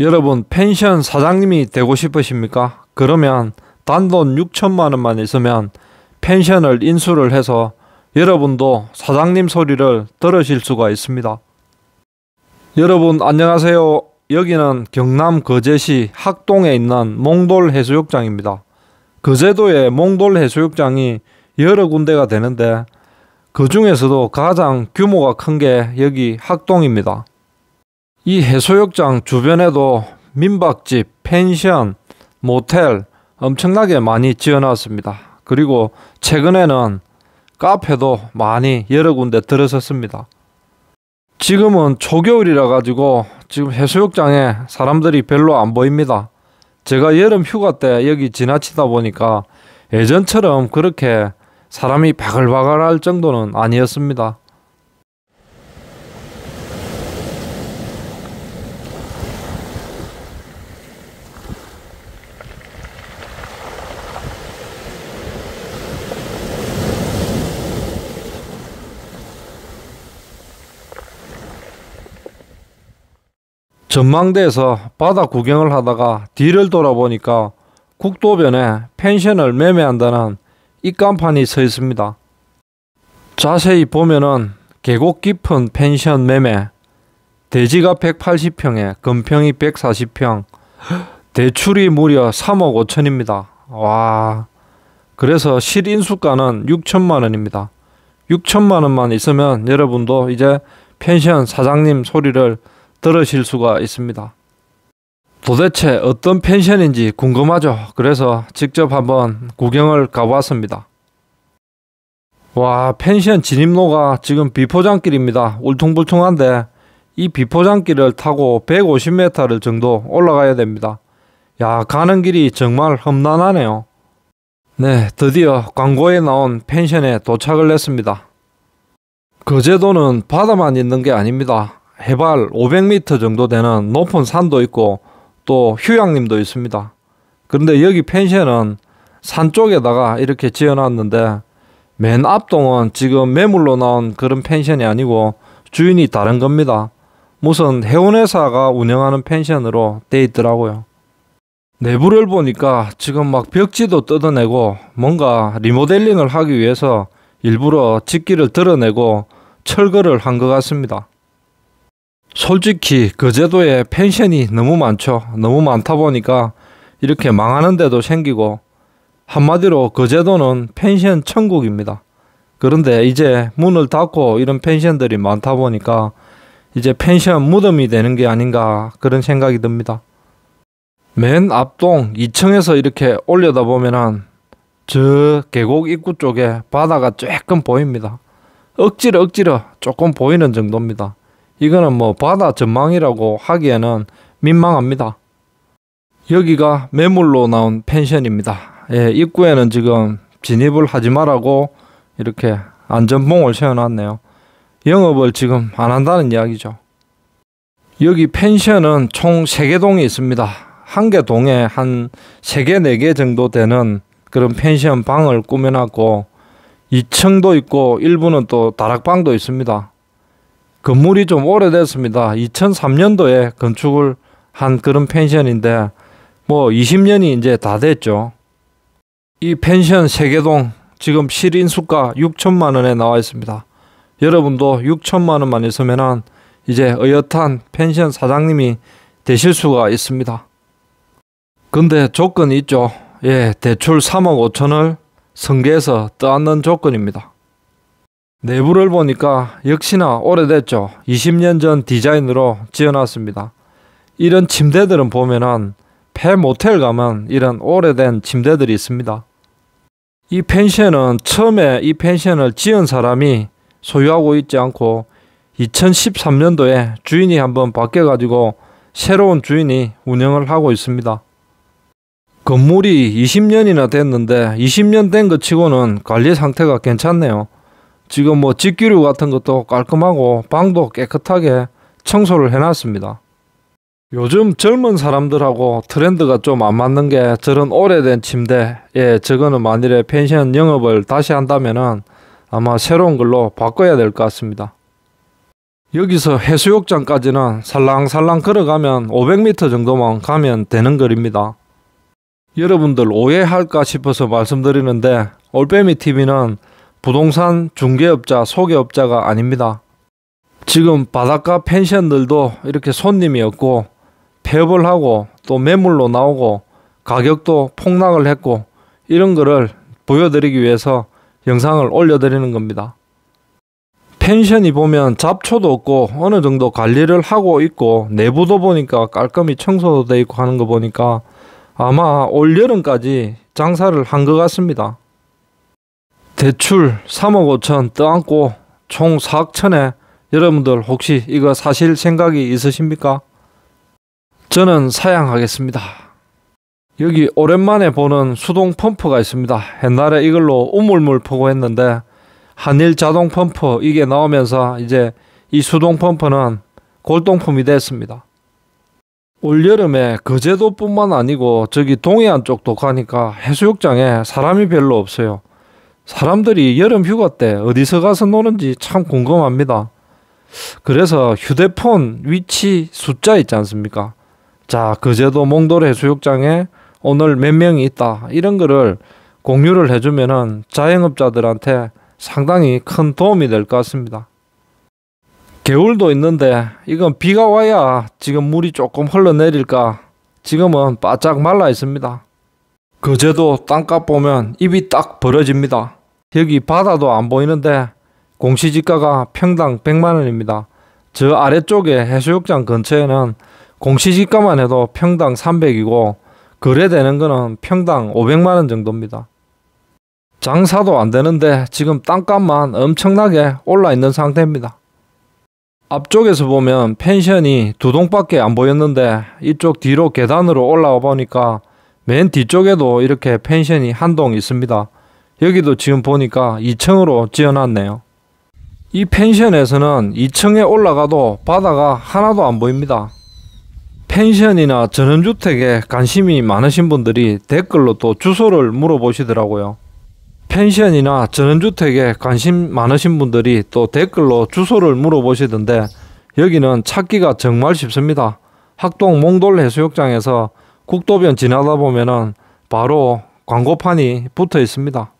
여러분 펜션 사장님이 되고 싶으십니까? 그러면 단돈 6천만 원만 있으면 펜션을 인수를 해서 여러분도 사장님 소리를 들으실 수가 있습니다. 여러분 안녕하세요. 여기는 경남 거제시 학동에 있는 몽돌 해수욕장입니다. 거제도의 몽돌 해수욕장이 여러 군데가 되는데 그 중에서도 가장 규모가 큰 게 여기 학동입니다. 이 해수욕장 주변에도 민박집, 펜션, 모텔 엄청나게 많이 지어놨습니다. 그리고 최근에는 카페도 많이 여러 군데 들어섰습니다. 지금은 초겨울이라 가지고 지금 해수욕장에 사람들이 별로 안 보입니다. 제가 여름 휴가 때 여기 지나치다 보니까 예전처럼 그렇게 사람이 바글바글 할 정도는 아니었습니다. 전망대에서 바다 구경을 하다가 뒤를 돌아보니까 국도변에 펜션을 매매한다는 입간판이 서 있습니다. 자세히 보면은 계곡 깊은 펜션 매매, 대지가 180평에 금평이 140평, 대출이 무려 3억 5천입니다. 와, 그래서 실인수가는 6천만 원입니다. 6천만 원만 있으면 여러분도 이제 펜션 사장님 소리를 들으실 수가 있습니다. 도대체 어떤 펜션인지 궁금하죠? 그래서 직접 한번 구경을 가보았습니다. 와 펜션 진입로가 지금 비포장길입니다. 울퉁불퉁한데 이 비포장길을 타고 150m를 정도 올라가야 됩니다. 야 가는 길이 정말 험난하네요. 네 드디어 광고에 나온 펜션에 도착을 했습니다. 거제도는 바다만 있는 게 아닙니다. 해발 500m 정도 되는 높은 산도 있고 또 휴양림도 있습니다. 그런데 여기 펜션은 산 쪽에다가 이렇게 지어놨는데 맨 앞동은 지금 매물로 나온 그런 펜션이 아니고 주인이 다른 겁니다. 무슨 해운회사가 운영하는 펜션으로 돼 있더라고요. 내부를 보니까 지금 막 벽지도 뜯어내고 뭔가 리모델링을 하기 위해서 일부러 집기를 드러내고 철거를 한 것 같습니다. 솔직히 그 제도에 펜션이 너무 많죠. 너무 많다 보니까 이렇게 망하는 데도 생기고 한마디로 그 제도는 펜션 천국입니다. 그런데 이제 문을 닫고 이런 펜션들이 많다 보니까 이제 펜션 무덤이 되는 게 아닌가 그런 생각이 듭니다. 맨 앞동 2층에서 이렇게 올려다 보면은 저 계곡 입구 쪽에 바다가 조금 보입니다. 억지로 억지로 조금 보이는 정도입니다. 이거는 뭐 바다 전망이라고 하기에는 민망합니다. 여기가 매물로 나온 펜션입니다. 예, 입구에는 지금 진입을 하지 말라고 이렇게 안전봉을 세워놨네요. 영업을 지금 안 한다는 이야기죠. 여기 펜션은 총 3개 동이 있습니다. 한 개 동에 한 3개, 4개 정도 되는 그런 펜션 방을 꾸며놨고 2층도 있고 일부는 또 다락방도 있습니다. 건물이 좀 오래됐습니다. 2003년도에 건축을 한 그런 펜션인데 뭐 20년이 이제 다 됐죠. 이 펜션 세계동 지금 실인수가 6천만 원에 나와 있습니다. 여러분도 6천만 원만 있으면은 이제 어엿한 펜션 사장님이 되실 수가 있습니다. 근데 조건이 있죠. 예, 대출 3억 5천을 성계에서 떠안는 조건입니다. 내부를 보니까 역시나 오래됐죠. 20년 전 디자인으로 지어놨습니다. 이런 침대들은 보면은 폐 모텔 가면 이런 오래된 침대들이 있습니다. 이 펜션은 처음에 이 펜션을 지은 사람이 소유하고 있지 않고 2013년도에 주인이 한번 바뀌어가지고 새로운 주인이 운영을 하고 있습니다. 건물이 20년이나 됐는데 20년 된 것 치고는 관리 상태가 괜찮네요. 지금 뭐 집기류 같은 것도 깔끔하고 방도 깨끗하게 청소를 해놨습니다. 요즘 젊은 사람들하고 트렌드가 좀 안 맞는 게 저런 오래된 침대, 예, 저거는 만일에 펜션 영업을 다시 한다면은 아마 새로운 걸로 바꿔야 될 것 같습니다. 여기서 해수욕장까지는 살랑살랑 걸어가면 500m 정도만 가면 되는 거리입니다. 여러분들 오해할까 싶어서 말씀드리는데 올빼미 TV는 부동산 중개업자, 소개업자가 아닙니다. 지금 바닷가 펜션들도 이렇게 손님이 없고 폐업을 하고 또 매물로 나오고 가격도 폭락을 했고 이런 거를 보여드리기 위해서 영상을 올려드리는 겁니다. 펜션이 보면 잡초도 없고 어느 정도 관리를 하고 있고 내부도 보니까 깔끔히 청소도 되어 있고 하는 거 보니까 아마 올 여름까지 장사를 한 것 같습니다. 대출 3억 5천 떠안고 총 4억 천에 여러분들 혹시 이거 사실 생각이 있으십니까? 저는 사양하겠습니다. 여기 오랜만에 보는 수동 펌프가 있습니다. 옛날에 이걸로 우물물 퍼고 했는데 한일 자동 펌프 이게 나오면서 이제 이 수동 펌프는 골동품이 됐습니다. 올여름에 거제도뿐만 아니고 저기 동해안 쪽도 가니까 해수욕장에 사람이 별로 없어요. 사람들이 여름 휴가 때 어디서 가서 노는지 참 궁금합니다. 그래서 휴대폰 위치 숫자 있지 않습니까? 자, 그제도 몽돌 해수욕장에 오늘 몇 명이 있다. 이런 거를 공유를 해주면 자영업자들한테 상당히 큰 도움이 될 것 같습니다. 겨울도 있는데 이건 비가 와야 지금 물이 조금 흘러내릴까 지금은 바짝 말라 있습니다. 그제도 땅값 보면 입이 딱 벌어집니다. 여기 바다도 안 보이는데 공시지가가 평당 100만 원입니다. 저 아래쪽에 해수욕장 근처에는 공시지가만 해도 평당 300이고 거래되는 거는 평당 500만 원 정도입니다. 장사도 안 되는데 지금 땅값만 엄청나게 올라 있는 상태입니다. 앞쪽에서 보면 펜션이 두 동밖에 안 보였는데 이쪽 뒤로 계단으로 올라와 보니까 맨 뒤쪽에도 이렇게 펜션이 한 동 있습니다. 여기도 지금 보니까 2층으로 지어놨네요. 이 펜션에서는 2층에 올라가도 바다가 하나도 안 보입니다. 펜션이나 전원주택에 관심이 많으신 분들이 댓글로 또 주소를 물어보시더라고요. 펜션이나 전원주택에 관심 많으신 분들이 또 댓글로 주소를 물어보시던데 여기는 찾기가 정말 쉽습니다. 학동 몽돌 해수욕장에서 국도변 지나다 보면은 바로 광고판이 붙어 있습니다.